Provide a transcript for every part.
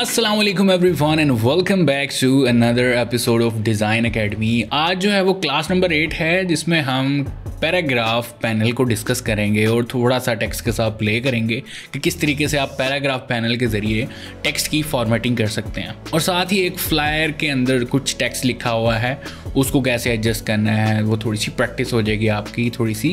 Aslam everyone and welcome back to another episode of design academy आज जो है वो क्लास नंबर एट है जिसमें हम पैराग्राफ पैनल को डिस्कस करेंगे और थोड़ा सा टेक्स्ट के साथ प्ले करेंगे कि किस तरीके से आप पैराग्राफ पैनल के ज़रिए टेक्स्ट की फॉर्मेटिंग कर सकते हैं और साथ ही एक फ्लायर के अंदर कुछ टेक्स्ट लिखा हुआ है उसको कैसे एडजस्ट करना है वो थोड़ी सी प्रैक्टिस हो जाएगी आपकी थोड़ी सी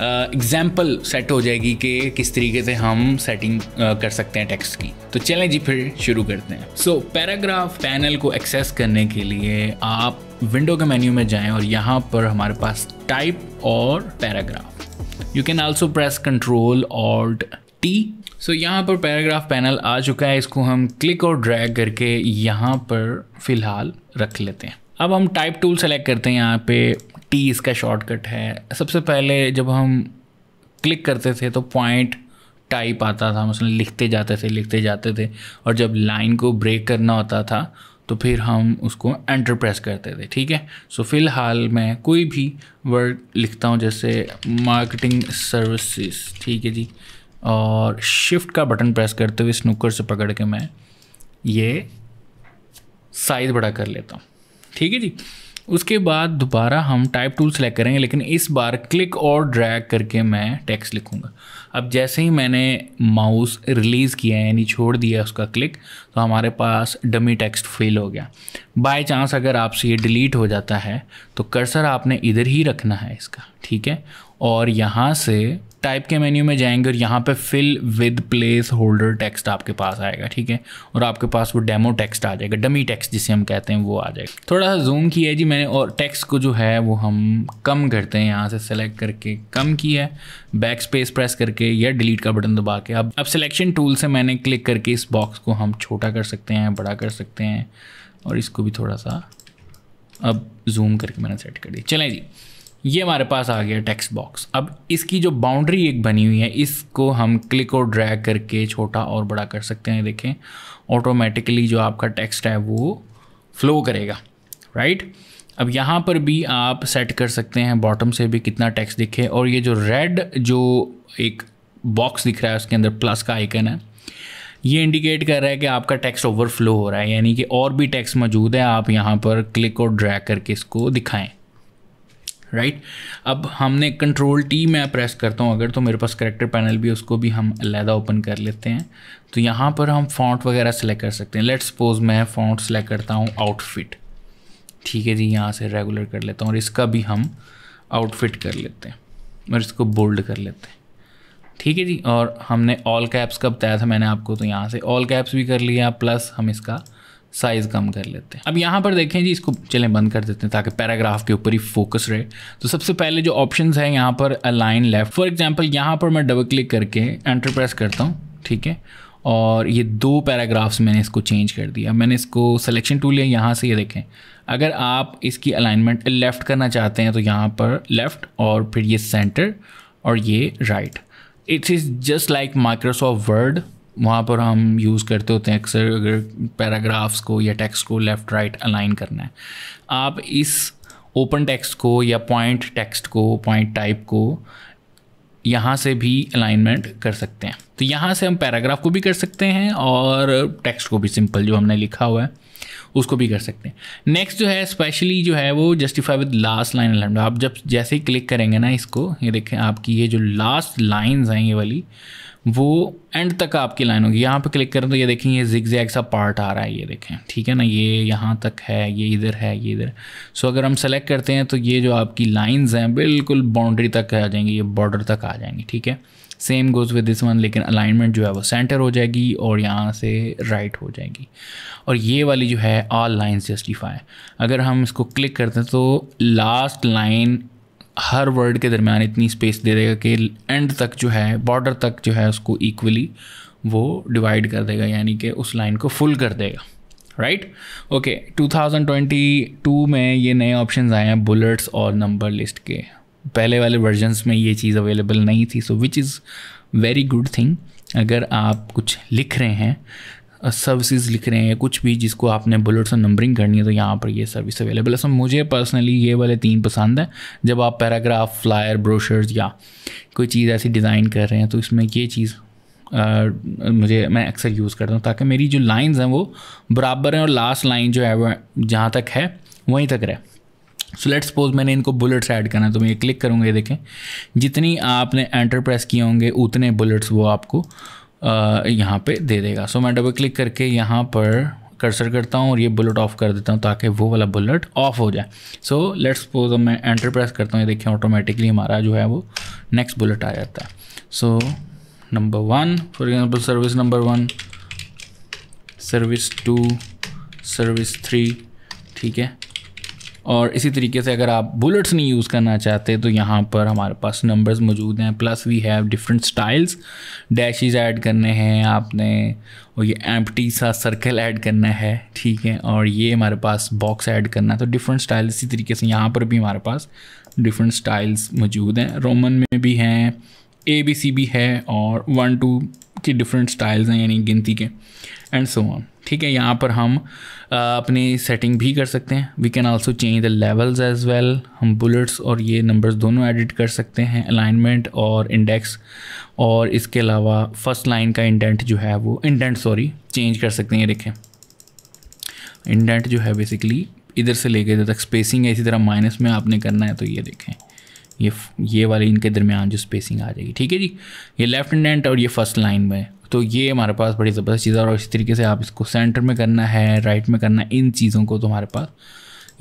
एग्जाम्पल सेट हो जाएगी कि किस तरीके से हम सेटिंग कर सकते हैं टेक्स्ट की तो चलें जी फिर शुरू करते हैं सो पैराग्राफ पैनल को एक्सेस करने के लिए आप विंडो के मेन्यू में जाएं और यहाँ पर हमारे पास टाइप और paragraph you can also press control और टी सो so, यहाँ पर पैराग्राफ पैनल आ चुका है इसको हम क्लिक और ड्रैग करके यहाँ पर फ़िलहाल रख लेते हैं अब हम टाइप टूल सेलेक्ट करते हैं यहाँ पे टी इसका शॉर्टकट है सबसे पहले जब हम क्लिक करते थे तो पॉइंट टाइप आता था हम उसमें लिखते जाते थे लिखते जाते थे और जब लाइन को ब्रेक करना होता था तो फिर हम उसको एंटर प्रेस करते थे ठीक है सो फ़िलहाल मैं कोई भी वर्ड लिखता हूँ जैसे मार्केटिंग सर्विसेज ठीक है जी और शिफ्ट का बटन प्रेस करते हुए स्नूकर से पकड़ के मैं ये साइज़ बड़ा कर लेता हूँ ठीक है जी उसके बाद दोबारा हम टाइप टूल सेलेक्ट करेंगे लेकिन इस बार क्लिक और ड्रैग करके मैं टेक्स्ट लिखूँगा अब जैसे ही मैंने माउस रिलीज़ किया यानी छोड़ दिया उसका क्लिक तो हमारे पास डमी टेक्स्ट फेल हो गया बाय चांस अगर आपसे ये डिलीट हो जाता है तो कर्सर आपने इधर ही रखना है इसका ठीक है और यहाँ से टाइप के मेन्यू में जाएंगे और यहाँ पे fill with placeholder text आपके पास आएगा ठीक है और आपके पास वो डेमो टेक्स्ट आ जाएगा डमी टेक्स्ट जिसे हम कहते हैं वो आ जाएगा थोड़ा सा जूम किया है जी मैंने और टेक्स्ट को जो है वो हम कम करते हैं यहाँ से सेलेक्ट करके कम किया है बैक स्पेस प्रेस करके या डिलीट का बटन दबा के अब अब सिलेक्शन टूल से मैंने क्लिक करके इस बॉक्स को हम छोटा कर सकते हैं बड़ा कर सकते हैं और इसको भी थोड़ा सा अब जूम करके मैंने सेट कर दी चलें जी ये हमारे पास आ गया टेक्स्ट बॉक्स अब इसकी जो बाउंड्री एक बनी हुई है इसको हम क्लिक और ड्रैग करके छोटा और बड़ा कर सकते हैं देखें ऑटोमेटिकली जो आपका टेक्स्ट है वो फ्लो करेगा राइट अब यहाँ पर भी आप सेट कर सकते हैं बॉटम से भी कितना टैक्स दिखे और ये जो रेड जो एक बॉक्स दिख रहा है उसके अंदर प्लस का आइकन है ये इंडिकेट कर रहा है कि आपका टैक्स ओवरफ्लो हो रहा है यानी कि और भी टैक्स मौजूद है आप यहाँ पर क्लिक और ड्रैग करके इसको दिखाएं राइट अब हमने कंट्रोल टी मैं प्रेस करता हूँ अगर तो मेरे पास करेक्टर पैनल भी उसको भी हम अलहदा ओपन कर लेते हैं तो यहाँ पर हम फॉन्ट वगैरह सेलेक्ट कर सकते हैं लेट्स सपोज मैं फॉन्ट सेलेक्ट करता हूँ आउटफिट ठीक है जी यहाँ से रेगुलर कर लेता हूँ और इसका भी हम आउटफिट कर लेते हैं और इसको बोल्ड कर लेते हैं ठीक है जी और हमने ऑल कैप्स का बताया था मैंने आपको तो यहाँ से ऑल कैप्स भी कर लिया प्लस हम इसका साइज़ कम कर लेते हैं अब यहाँ पर देखें जी इसको चलें बंद कर देते हैं ताकि पैराग्राफ के ऊपर ही फोकस रहे तो सबसे पहले जो ऑप्शंस हैं यहाँ पर अलाइन लेफ्ट फॉर एग्जांपल यहाँ पर मैं डबल क्लिक करके एंटर प्रेस करता हूँ ठीक है और ये दो पैराग्राफ्स मैंने इसको चेंज कर दिया मैंने इसको सिलेक्शन टू लिया यहाँ से ये देखें अगर आप इसकी अलाइनमेंट लेफ़्ट करना चाहते हैं तो यहाँ पर लेफ़्ट और फिर ये सेंटर और ये right it's is just like Microsoft Word वहाँ पर हम यूज़ करते होते हैं अक्सर अगर पैराग्राफ्स को या टेक्स्ट को लेफ़्ट राइट अलाइन करना है आप इस ओपन टेक्स्ट को या पॉइंट टेक्स्ट को पॉइंट टाइप को यहाँ से भी अलाइनमेंट कर सकते हैं तो यहाँ से हम पैराग्राफ को भी कर सकते हैं और टेक्स्ट को भी सिंपल जो हमने लिखा हुआ है उसको भी कर सकते हैं नेक्स्ट जो है स्पेशली जो है वो justify with last line alignment आप जब जैसे ही क्लिक करेंगे ना इसको ये देखें आपकी ये जो लास्ट लाइन्स हैं ये वाली वो एंड तक आपकी लाइन होगी यहाँ पे क्लिक करें तो ये देखें ये जिग जैग सा पार्ट आ रहा है ये देखें ठीक है ना ये यहाँ तक है ये इधर है ये इधर सो अगर हम सेलेक्ट करते हैं तो ये जो आपकी लाइंस हैं बिल्कुल बाउंड्री तक आ जाएंगी ये बॉर्डर तक आ जाएंगी ठीक है same goes with this one लेकिन अलाइनमेंट जो है वो सेंटर हो जाएगी और यहाँ से राइट हो जाएगी और ये वाली जो है ऑल लाइन्स जस्टिफाई अगर हम इसको क्लिक करते हैं तो लास्ट लाइन हर वर्ड के दरमियान इतनी स्पेस दे देगा कि एंड तक जो है बॉर्डर तक जो है उसको इक्वली वो डिवाइड कर देगा यानी कि उस लाइन को फुल कर देगा राइट ओके 2022 में ये नए ऑप्शन आए हैं बुलेट्स और नंबर लिस्ट के पहले वाले वर्जनस में ये चीज़ अवेलेबल नहीं थी so which is very good thing अगर आप कुछ लिख रहे हैं सर्विसेज लिख रहे हैं कुछ भी जिसको आपने बुलेट्स और नंबरिंग करनी है तो यहाँ पर ये सर्विस अवेलेबल है सो मुझे पर्सनली ये वाले तीन पसंद हैं जब आप पैराग्राफ फ्लायर ब्रोशर्स या कोई चीज़ ऐसी डिज़ाइन कर रहे हैं तो इसमें ये चीज़ आ, मुझे मैं अक्सर यूज़ करता हूँ ताकि मेरी जो लाइंस हैं वो बराबर हैं और लास्ट लाइन जो है वह जहाँ तक है वहीं तक रहे सो लेट सपोज मैंने इनको बुलेट्स ऐड करना है तो मैं ये क्लिक करूँगा ये देखें जितनी आपने एंटर प्रेस किए होंगे उतने बुलेट्स वो आपको यहाँ पे दे देगा सो so, मैं डबल क्लिक करके यहाँ पर कर्सर करता हूँ और ये बुलेट ऑफ कर देता हूँ ताकि वो वाला बुलेट ऑफ हो जाए सो लेट्स सपोज मैं एंटर प्रेस करता हूँ ये देखिए ऑटोमेटिकली हमारा जो है वो नेक्स्ट बुलेट आ जाता है so number one for example service number one service two service three ठीक है और इसी तरीके से अगर आप बुलेट्स नहीं यूज़ करना चाहते तो यहाँ पर हमारे पास नंबर्स मौजूद हैं plus we have different styles dashes add करने हैं आपने और ये एम्पटी सा सर्कल ऐड करना है ठीक है और ये हमारे पास बॉक्स ऐड करना है तो डिफरेंट स्टाइल इसी तरीके से यहाँ पर भी हमारे पास डिफरेंट स्टाइल्स मौजूद हैं रोमन में भी हैं ए बी सी भी है और वन टू की डिफरेंट स्टाइल्स हैं यानी गिनती के एंड सो ऑन ठीक है यहाँ पर हम अपनी सेटिंग भी कर सकते हैं we can also change the levels as well हम बुलेट्स और ये नंबर्स दोनों एडिट कर सकते हैं अलाइनमेंट और इंडेक्स और इसके अलावा फर्स्ट लाइन का इंडेंट जो है वो इंडेंट सॉरी चेंज कर सकते हैं ये देखें इंडेंट जो है बेसिकली इधर से लेके इधर तक स्पेसिंग है इसी तरह माइनस में आपने करना है तो ये देखें ये ये वाले इनके दरमियान जो स्पेसिंग आ जाएगी ठीक है जी ये लेफ्ट इंडेंट और ये फर्स्ट लाइन में तो ये हमारे पास बड़ी ज़बरदस्त चीज़ है और इस तरीके से आप इसको सेंटर में करना है राइट में करना है इन चीज़ों को तो हमारे पास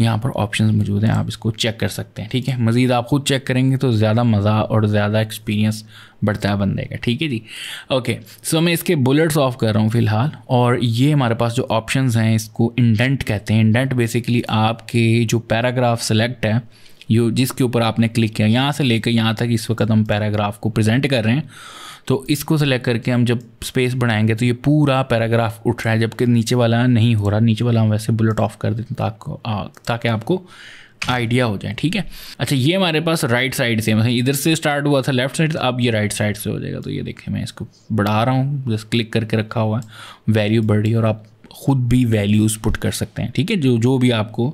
यहाँ पर ऑप्शन मौजूद हैं आप इसको चेक कर सकते हैं ठीक है मज़ीद आप खुद चेक करेंगे तो ज़्यादा मज़ा और ज़्यादा एक्सपीरियंस बढ़ता है बंदे का ठीक है जी ओके सो मैं इसके बुलेट्स ऑफ कर रहा हूँ फ़िलहाल और ये हमारे पास जो ऑप्शंस हैं इसको इंडेंट कहते हैं इंडेंट बेसिकली आपके जो पैराग्राफ सेलेक्ट है जो जिसके ऊपर आपने क्लिक किया यहाँ से लेकर यहाँ तक इस वक्त हम पैराग्राफ को प्रेजेंट कर रहे हैं तो इसको सेलेक्ट करके हम जब स्पेस बढ़ाएंगे तो ये पूरा पैराग्राफ उठ रहा है जबकि नीचे वाला नहीं हो रहा नीचे वाला हम वैसे बुलेट ऑफ कर देते हैं ताकि आपको आइडिया हो जाए ठीक है अच्छा ये हमारे पास राइट साइड से मतलब इधर से स्टार्ट हुआ था लेफ्ट साइड अब ये राइट साइड से हो जाएगा तो ये देखें मैं इसको बढ़ा रहा हूँ जैसे क्लिक करके रखा हुआ है वैल्यू बढ़ी और आप ख़ुद भी वैल्यूज़ पुट कर सकते हैं ठीक है जो जो भी आपको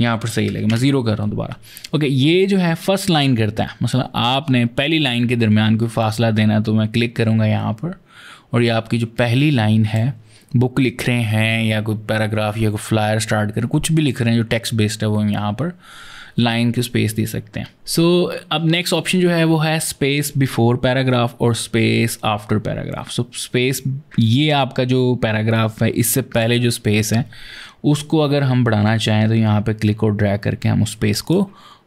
यहाँ पर सही लगे मैं ज़ीरो कर रहा हूँ दोबारा ओके ये जो है फर्स्ट लाइन करता है मसला आपने पहली लाइन के दरमियान कोई फासला देना तो मैं क्लिक करूँगा यहाँ पर और ये आपकी जो पहली लाइन है बुक लिख रहे हैं या कोई पैराग्राफ या कोई फ्लायर स्टार्ट कर कुछ भी लिख रहे हैं जो टेक्स्ट बेस्ड है वो यहाँ पर लाइन की स्पेस दे सकते हैं सो so, अब नेक्स्ट ऑप्शन जो है वो है स्पेस बिफोर पैराग्राफ और space after paragraph so space ये आपका जो पैराग्राफ है इससे पहले जो स्पेस है उसको अगर हम बढ़ाना चाहें तो यहाँ पे क्लिक और ड्रैग करके हम उस स्पेस को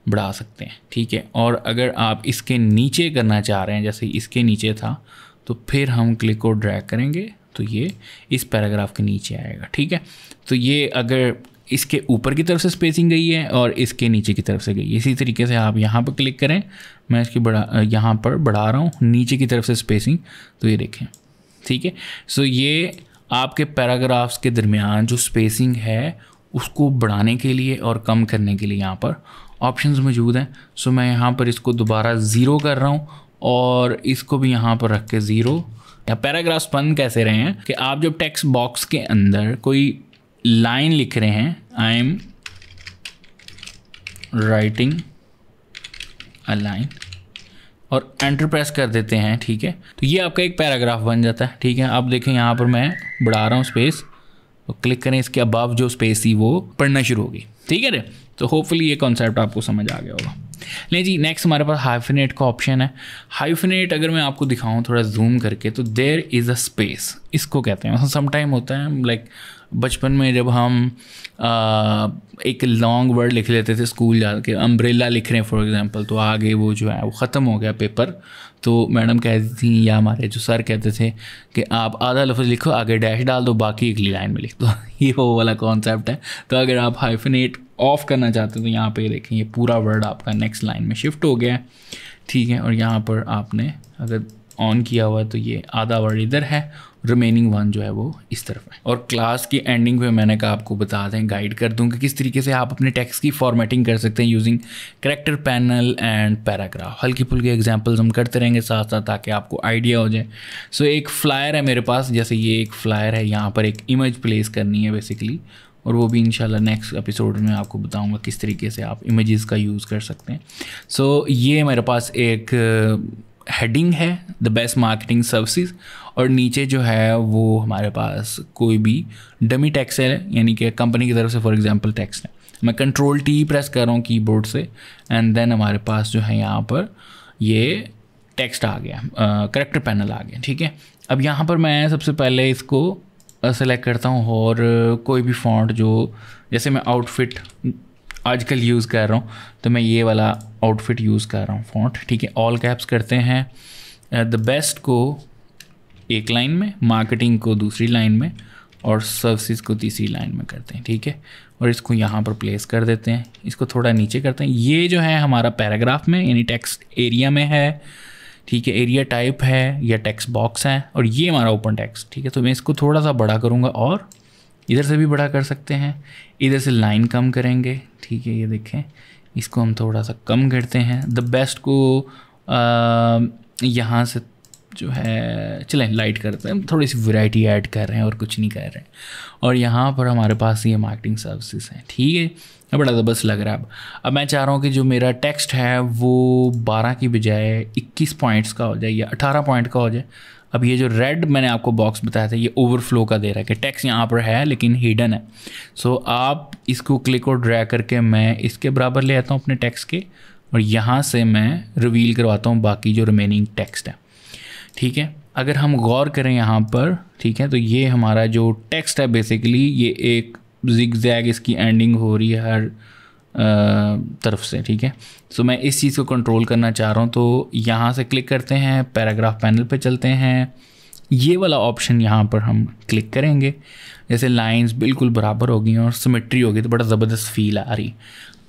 बढ़ा सकते हैं ठीक है और अगर आप इसके नीचे करना चाह रहे हैं जैसे इसके नीचे था तो फिर हम क्लिक और ड्रैग करेंगे तो ये इस पैराग्राफ के नीचे आएगा ठीक है तो ये अगर इसके ऊपर की तरफ से स्पेसिंग गई है और इसके नीचे की तरफ से गई है इसी तरीके से आप यहाँ पर क्लिक करें मैं इसकी बढ़ा यहाँ पर बढ़ा रहा हूँ नीचे की तरफ से स्पेसिंग तो ये देखें ठीक है सो ये आपके पैराग्राफ्स के दरमियान जो स्पेसिंग है उसको बढ़ाने के लिए और कम करने के लिए यहाँ पर ऑप्शंस मौजूद हैं सो मैं यहाँ पर इसको दोबारा ज़ीरो कर रहा हूँ और इसको भी यहाँ पर रख के ज़ीरो या पैराग्राफ्स बंद कैसे रहे हैं कि आप जब टेक्स्ट बॉक्स के अंदर कोई लाइन लिख रहे हैं I am writing a line और एंटर प्रेस कर देते हैं ठीक है तो ये आपका एक पैराग्राफ बन जाता है ठीक है आप देखें यहाँ पर मैं बढ़ा रहा हूँ स्पेस तो क्लिक करें इसके अबाव जो स्पेस थी वो पढ़ना शुरू होगी ठीक है रे तो होपफुली ये कॉन्सेप्ट आपको समझ आ गया होगा नहीं जी नेक्स्ट हमारे पास हाइफिनेट का ऑप्शन है हाइफिनेट अगर मैं आपको दिखाऊं थोड़ा जूम करके तो देर इज़ अ स्पेस इसको कहते हैं समटाइम मतलब होता है लाइक like, बचपन में जब हम आ, एक लॉन्ग वर्ड लिख लेते थे स्कूल जा के अम्ब्रेला लिख रहे हैं फॉर एग्ज़ाम्पल तो आगे वो जो है वो ख़त्म हो गया पेपर तो मैडम कहती थी या हमारे जो सर कहते थे कि आप आधा लफ्ज़ लिखो आगे डैश डाल दो बाकी अगली लाइन में लिख दो ये वो वाला कॉन्सेप्ट है तो अगर आप हाइफिनेट ऑफ़ करना चाहते हो तो यहाँ पे देखें ये पूरा वर्ड आपका नेक्स्ट लाइन में शिफ्ट हो गया है ठीक है और यहाँ पर आपने अगर ऑन किया हुआ तो ये आधा वर्ड इधर है रिमेनिंग वन जो है वो इस तरफ है और क्लास की एंडिंग पे मैंने कहा आपको बता दें गाइड कर दूँ कि किस तरीके से आप अपने टेक्स्ट की फॉर्मेटिंग कर सकते हैं using character panel and paragraph हल्की फुल्की एग्जाम्पल्स हम करते रहेंगे साथ साथ ताकि आपको आइडिया हो जाए सो so, एक फ्लायर है मेरे पास जैसे ये एक फ्लायर है यहाँ पर एक इमेज प्लेस करनी है बेसिकली और वो भी इंशाल्लाह नेक्स्ट एपिसोड में आपको बताऊंगा किस तरीके से आप इमेजेस का यूज़ कर सकते हैं सो so, ये मेरे पास एक हेडिंग uh, है द बेस्ट मार्केटिंग सर्विसेज और नीचे जो है वो हमारे पास कोई भी डमी टैक्स है यानी कि कंपनी की तरफ से फॉर एग्जांपल टैक्स है मैं कंट्रोल टी प्रेस कर रहा हूँ कीबोर्ड से एंड देन हमारे पास जो है यहाँ पर ये टेक्स्ट आ गया करेक्टर पैनल आ गया ठीक है अब यहाँ पर मैं सबसे पहले इसको सेलेक्ट करता हूँ और कोई भी फॉन्ट जो जैसे मैं आउटफिट आजकल यूज़ कर रहा हूँ तो मैं ये वाला आउटफिट यूज़ कर रहा हूँ फॉन्ट ठीक है ऑल कैप्स करते हैं द बेस्ट को एक लाइन में मार्केटिंग को दूसरी लाइन में और सर्विसेज को तीसरी लाइन में करते हैं ठीक है और इसको यहाँ पर प्लेस कर देते हैं इसको थोड़ा नीचे करते हैं ये जो है हमारा पैराग्राफ में यानी टेक्स्ट एरिया में है ठीक है एरिया टाइप है या टेक्स्ट बॉक्स है और ये हमारा ओपन टेक्स्ट ठीक है तो मैं इसको थोड़ा सा बड़ा करूँगा और इधर से भी बड़ा कर सकते हैं इधर से लाइन कम करेंगे ठीक है ये देखें इसको हम थोड़ा सा कम करते हैं द बेस्ट को यहाँ से जो है चलें लाइट करते हैं थोड़ी सी वैरायटी ऐड कर रहे हैं और कुछ नहीं कर रहे हैं और यहाँ पर हमारे पास ये मार्केटिंग सर्विसेज हैं ठीक है बड़ा ज़बरदस्त लग रहा है अब अब मैं चाह रहा हूँ कि जो मेरा टेक्स्ट है वो 12 की बजाय 21 पॉइंट्स का हो जाए या 18 पॉइंट का हो जाए अब ये जो रेड मैंने आपको बॉक्स बताया था ये ओवरफ्लो का दे रहा है कि टैक्स यहाँ पर है लेकिन हिडन है सो so, आप इसको क्लिक और ड्रा करके मैं इसके बराबर ले आता हूँ अपने टैक्स के और यहाँ से मैं रिवील करवाता हूँ बाकी जो रिमेनिंग टैक्सट है ठीक है अगर हम गौर करें यहाँ पर ठीक है तो ये हमारा जो टेक्स्ट है बेसिकली ये एक जिग जैग इसकी एंडिंग हो रही है हर तरफ से ठीक है सो मैं इस चीज़ को कंट्रोल करना चाह रहा हूँ तो यहाँ से क्लिक करते हैं पैराग्राफ पैनल पे चलते हैं ये वाला ऑप्शन यहाँ पर हम क्लिक करेंगे जैसे लाइंस बिल्कुल बराबर हो गई और सिमेट्री हो गई तो बड़ा ज़बरदस्त फील आ रही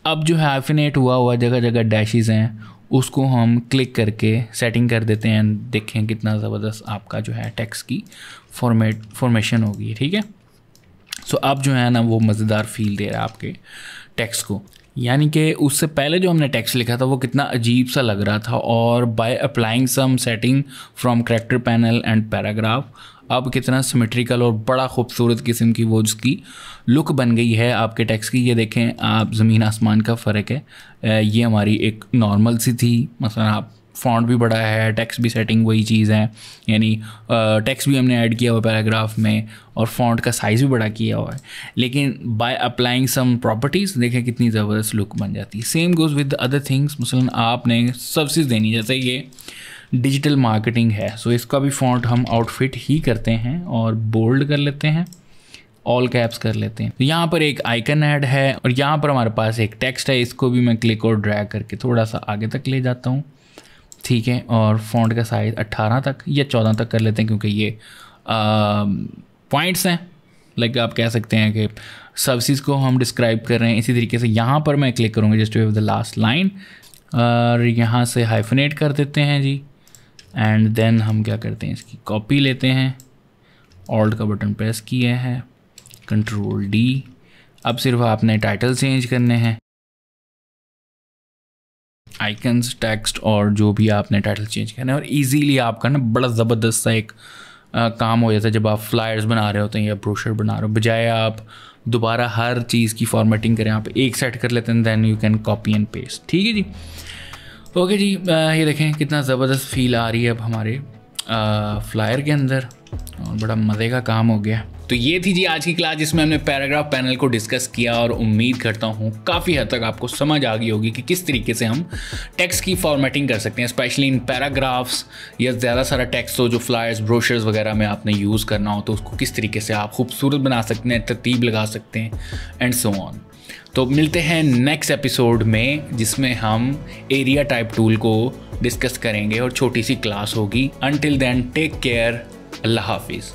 अब जो हैफिनेट हुआ हुआ जगह जगह डैशेज़ हैं उसको हम क्लिक करके सेटिंग कर देते हैं देखें कितना ज़बरदस्त आपका जो है टैक्स की फॉर्मेट फॉर्मेशन होगी ठीक है सो so, अब जो है ना वो मज़ेदार फील दे रहा है आपके टैक्स को यानी कि उससे पहले जो हमने टैक्स लिखा था वो कितना अजीब सा लग रहा था और by applying some setting from character panel and paragraph अब कितना सिमेट्रिकल और बड़ा खूबसूरत किस्म की वो उसकी लुक बन गई है आपके टैक्स की ये देखें आप ज़मीन आसमान का फ़र्क है ये हमारी एक नॉर्मल सी थी मसला आप फॉन्ट भी बड़ा है टैक्स भी सेटिंग वही चीज़ है यानी टैक्स भी हमने ऐड किया हुआ पैराग्राफ में और फॉन्ट का साइज़ भी बड़ा किया हुआ है लेकिन बाय अप्लाइंग सम प्रॉपर्टीज़ देखें कितनी ज़बरदस्त लुक बन जाती है same goes with other things मसलन आपने सर्विसेज देनी जैसे ये डिजिटल मार्केटिंग है सो so इसका भी फॉन्ट हम आउटफिट ही करते हैं और बोल्ड कर लेते हैं ऑल कैप्स कर लेते हैं यहाँ पर एक आइकन ऐड है और यहाँ पर हमारे पास एक टेक्स्ट है इसको भी मैं क्लिक और ड्रैग करके थोड़ा सा आगे तक ले जाता हूँ ठीक है और फॉन्ट का साइज़ 18 तक या 14 तक कर लेते हैं क्योंकि ये पॉइंट्स हैं लाइक आप कह सकते हैं कि सर्विस को हम डिस्क्राइब कर रहे हैं इसी तरीके से यहाँ पर मैं क्लिक करूँगा just with the last line और यहाँ से हाइफनेट कर देते हैं जी एंड देन हम क्या करते हैं इसकी कॉपी लेते हैं ऑल्ट का बटन प्रेस किए हैं कंट्रोल डी अब सिर्फ आपने टाइटल चेंज करने हैं आइकन्स टेक्स्ट और जो भी आपने टाइटल चेंज करना है और इजीली आपका ना बड़ा ज़बरदस्त सा एक आ, काम हो जाता है जब आप फ्लायर्स बना रहे होते हैं या ब्रोशर बना रहे हो बजाय आप दोबारा हर चीज़ की फॉर्मेटिंग करें आप एक सेट कर लेते हैं then you can copy and paste ठीक है जी तो ओके जी ये देखें कितना ज़बरदस्त फील आ रही है अब हमारे फ्लायर के अंदर और बड़ा मज़े का काम हो गया तो ये थी जी आज की क्लास जिसमें हमने पैराग्राफ पैनल को डिस्कस किया और उम्मीद करता हूँ काफ़ी हद तक आपको समझ आ गई होगी कि किस तरीके से हम टेक्स्ट की फॉर्मेटिंग कर सकते हैं स्पेशली इन पैराग्राफ्स या ज़्यादा सारा टेक्स्ट हो जो फ्लायर्स ब्रोशर्स वगैरह में आपने यूज़ करना हो तो उसको किस तरीके से आप खूबसूरत बना सकते हैं तरतीब लगा सकते हैं एंड सो ऑन तो मिलते हैं नेक्स्ट एपिसोड में जिसमें हम एरिया टाइप टूल को डिस्कस करेंगे और छोटी सी क्लास होगी अनटिल देन टेक केयर अल्लाह हाफिज़